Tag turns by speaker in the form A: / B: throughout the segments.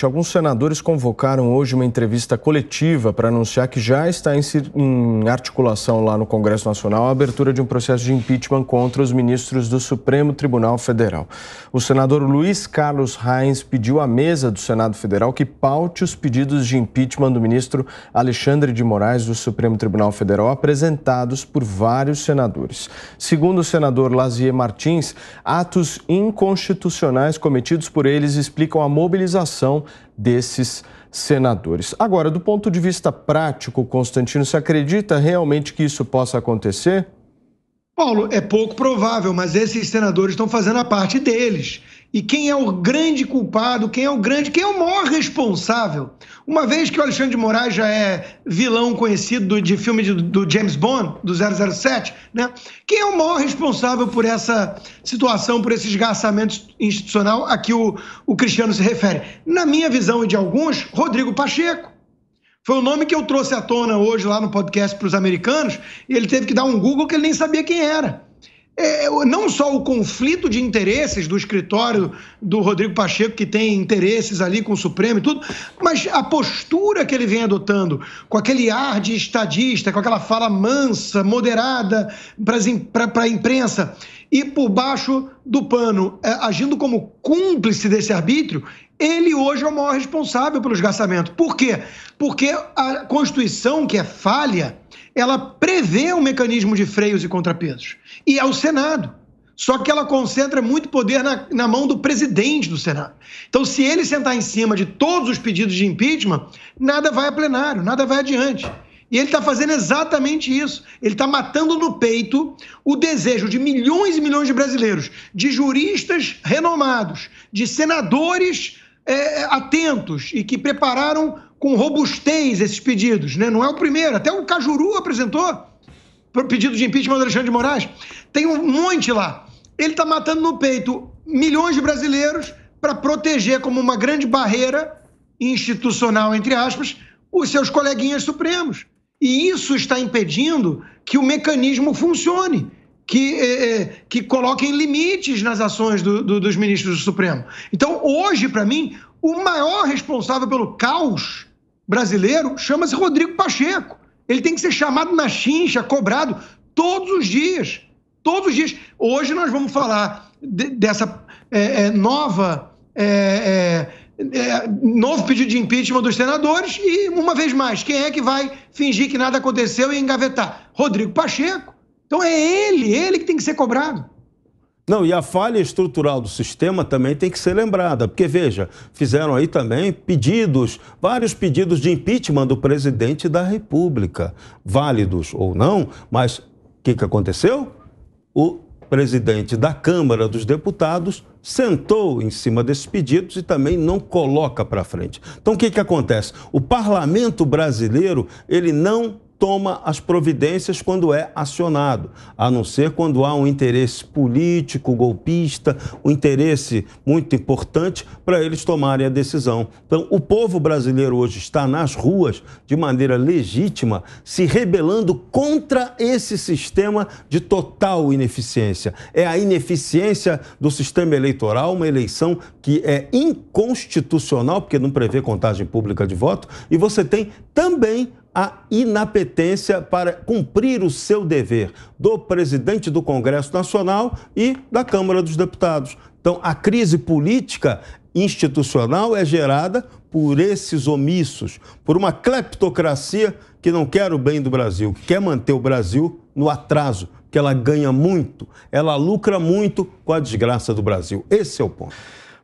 A: seguinte: alguns senadores convocaram hoje uma entrevista coletiva para anunciar que já está em, em articulação lá no Congresso Nacional a abertura de um processo de impeachment contra os ministros do Supremo Tribunal Federal. O senador Luiz Carlos Reins pediu à mesa do Senado Federal que paute os pedidos de impeachment do ministro Alexandre de Moraes do Supremo Tribunal Federal apresentados por vários senadores. Segundo o senador Lazier Martins, atos inconstitucionais cometidos por eles explicam a mobilização desses senadores. Agora, do ponto de vista prático, Constantino, você acredita realmente que isso possa acontecer?
B: Paulo, é pouco provável, mas esses senadores estão fazendo a parte deles. E quem é o grande culpado, quem é o grande, quem é o maior responsável? Uma vez que o Alexandre de Moraes já é vilão conhecido de filme de, do James Bond, do 007, né? Quem é o maior responsável por essa situação, por esse esgarçamento institucional a que o, o Cristiano se refere? Na minha visão e de alguns, Rodrigo Pacheco. Foi o nome que eu trouxe à tona hoje lá no podcast para os americanos, e ele teve que dar um Google que ele nem sabia quem era. É, não só o conflito de interesses do escritório do Rodrigo Pacheco, que tem interesses ali com o Supremo e tudo, mas a postura que ele vem adotando, com aquele ar de estadista, com aquela fala mansa, moderada para a imprensa, e por baixo do pano, é, agindo como cúmplice desse arbítrio, ele hoje é o maior responsável pelo esgarçamento. Por quê? Porque a Constituição, que é falha, ela prevê um mecanismo de freios e contrapesos. E é o Senado. Só que ela concentra muito poder na, na, mão do presidente do Senado. Então, se ele sentar em cima de todos os pedidos de impeachment, nada vai a plenário, nada vai adiante. E ele está fazendo exatamente isso. Ele está matando no peito o desejo de milhões e milhões de brasileiros, de juristas renomados, de senadores é, atentos e que prepararam com robustez esses pedidos. Né? Não é o primeiro, até o Cajuru apresentou pedido de impeachment do Alexandre de Moraes. Tem um monte lá. Ele está matando no peito milhões de brasileiros para proteger como uma grande barreira institucional, entre aspas, os seus coleguinhas supremos. E isso está impedindo que o mecanismo funcione que, eh, que coloquem limites nas ações do, do, dos ministros do Supremo. Então, hoje, para mim, o maior responsável pelo caos brasileiro chama-se Rodrigo Pacheco. Ele tem que ser chamado na chincha, cobrado todos os dias. Todos os dias. Hoje nós vamos falar de, dessa é, é, nova. É, é, é novo pedido de impeachment dos senadores e, uma vez mais, quem é que vai fingir que nada aconteceu e engavetar? Rodrigo Pacheco. Então é ele, ele que tem que ser cobrado.
C: Não, e a falha estrutural do sistema também tem que ser lembrada, porque veja, fizeram aí também pedidos, vários pedidos de impeachment do presidente da República, válidos ou não, mas o que, que aconteceu? O presidente da Câmara dos Deputados sentou em cima desses pedidos e também não coloca para frente. Então o que, que acontece? O parlamento brasileiro ele não toma as providências quando é acionado, a não ser quando há um interesse político, golpista, um interesse muito importante para eles tomarem a decisão. Então, o povo brasileiro hoje está nas ruas de maneira legítima, se rebelando contra esse sistema de total ineficiência. É a ineficiência do sistema eleitoral, uma eleição que é inconstitucional, porque não prevê contagem pública de voto, e você tem também a inapetência para cumprir o seu dever do presidente do Congresso Nacional e da Câmara dos Deputados. Então, a crise política institucional é gerada por esses omissos, por uma cleptocracia que não quer o bem do Brasil, que quer manter o Brasil no atraso, que ela ganha muito, ela lucra muito com a desgraça do Brasil. Esse é o ponto.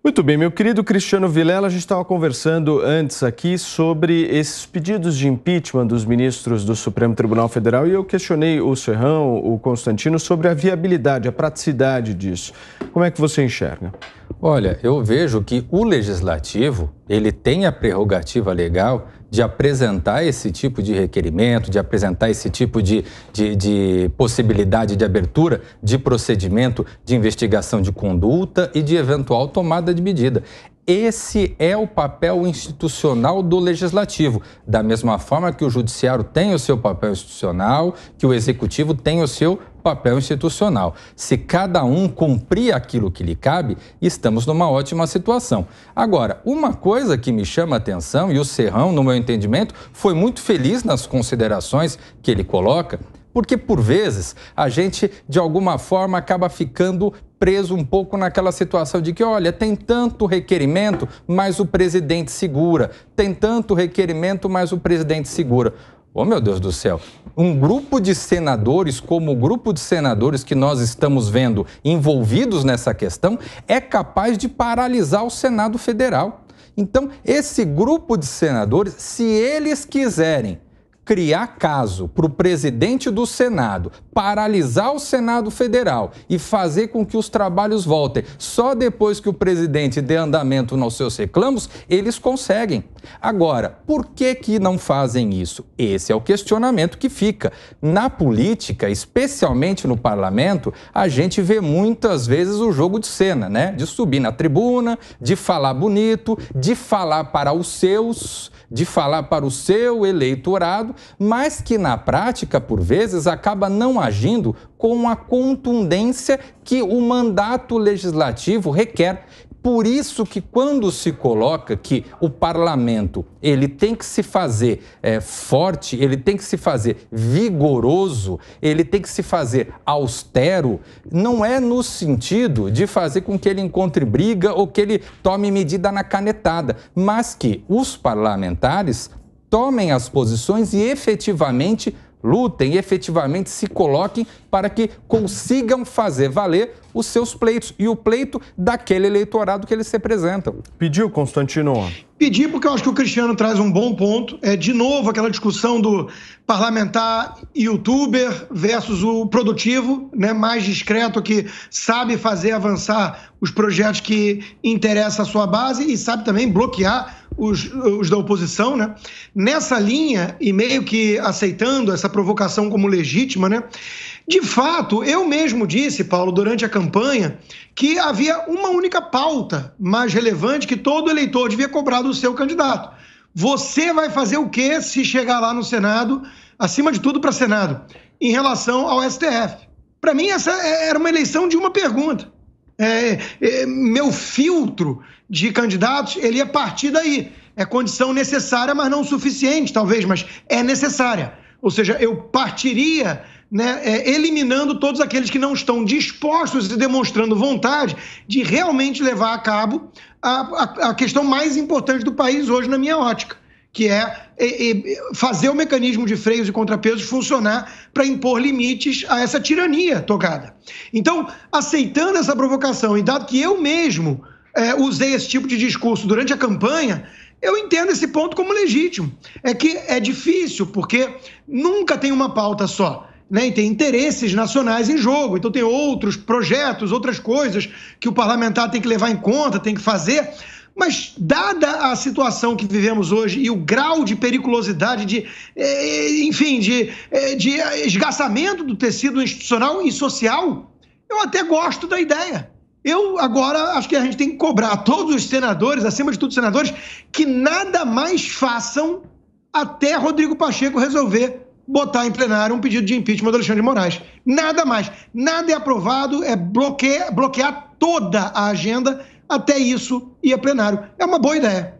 A: Muito bem, meu querido Cristiano Vilela, a gente estava conversando antes aqui sobre esses pedidos de impeachment dos ministros do Supremo Tribunal Federal e eu questionei o Serrão, o Constantino, sobre a viabilidade, a praticidade disso. Como é que você enxerga?
D: Olha, eu vejo que o legislativo ele tem a prerrogativa legal de apresentar esse tipo de requerimento, de apresentar esse tipo de, de, de, possibilidade de abertura de procedimento, de investigação de conduta e de eventual tomada de medida esse é o papel institucional do legislativo, da mesma forma que o judiciário tem o seu papel institucional, que o executivo tem o seu papel institucional. Se cada um cumprir aquilo que lhe cabe, estamos numa ótima situação. Agora, uma coisa que me chama a atenção e o Serrão, no meu entendimento, foi muito feliz nas considerações que ele coloca porque por vezes a gente de alguma forma acaba ficando preso um pouco naquela situação de que, olha, tem tanto requerimento, mas o presidente segura. Tem tanto requerimento, mas o presidente segura. Oh, meu Deus do céu. Um grupo de senadores, como o grupo de senadores que nós estamos vendo envolvidos nessa questão, é capaz de paralisar o Senado Federal. Então, esse grupo de senadores, se eles quiserem criar caso para o presidente do Senado paralisar o Senado Federal e fazer com que os trabalhos voltem só depois que o presidente dê andamento nos seus reclamos, eles conseguem. Agora, por que, que não fazem isso? Esse é o questionamento que fica. Na política, especialmente no parlamento, a gente vê muitas vezes o jogo de cena, né? De subir na tribuna, de falar bonito, de falar para os seus, de falar para o seu eleitorado mas que na prática, por vezes, acaba não agindo com a contundência que o mandato legislativo requer. Por isso que quando se coloca que o parlamento ele tem que se fazer é, forte, ele tem que se fazer vigoroso, ele tem que se fazer austero, não é no sentido de fazer com que ele encontre briga ou que ele tome medida na canetada, mas que os parlamentares tomem as posições e efetivamente lutem, efetivamente se coloquem para que consigam fazer valer os seus pleitos e o pleito daquele eleitorado que eles representam. Pediu, Constantino?
B: Pedi porque eu acho que o Cristiano traz um bom ponto. É de novo aquela discussão do parlamentar youtuber versus o produtivo, né, mais discreto que sabe fazer avançar os projetos que interessam a sua base e sabe também bloquear os, os, da oposição, né? Nessa linha, e meio que aceitando essa provocação como legítima, né? De fato, eu mesmo disse, Paulo, durante a campanha, que havia uma única pauta mais relevante que todo eleitor devia cobrar do seu candidato. Você vai fazer o que se chegar lá no Senado, acima de tudo para Senado, em relação ao STF? Para mim, essa é, era uma eleição de uma pergunta. É, é, meu filtro de candidatos, ele ia é partir daí. É condição necessária, mas não suficiente, talvez, mas é necessária. Ou seja, eu partiria né, é, eliminando todos aqueles que não estão dispostos e demonstrando vontade de realmente levar a cabo a, a, a questão mais importante do país hoje, na minha ótica, que é, é, é fazer o mecanismo de freios e contrapesos funcionar para impor limites a essa tirania tocada. Então, aceitando essa provocação e dado que eu mesmo é, usei esse tipo de discurso durante a campanha, eu entendo esse ponto como legítimo. É que é difícil, porque nunca tem uma pauta só né, e tem interesses nacionais em jogo. Então tem outros projetos, outras coisas que o parlamentar tem que levar em conta, tem que fazer. Mas, dada a situação que vivemos hoje e o grau de periculosidade, de, eh, eh, enfim, de, eh, de esgaçamento do tecido institucional e social, eu até gosto da ideia. Eu agora acho que a gente tem que cobrar todos os senadores, acima de tudo senadores, que nada mais façam até Rodrigo Pacheco resolver botar em plenário um pedido de impeachment do Alexandre de Moraes. Nada mais. Nada é aprovado, é bloquear, bloquear toda a agenda até isso ir a plenário. É uma boa ideia.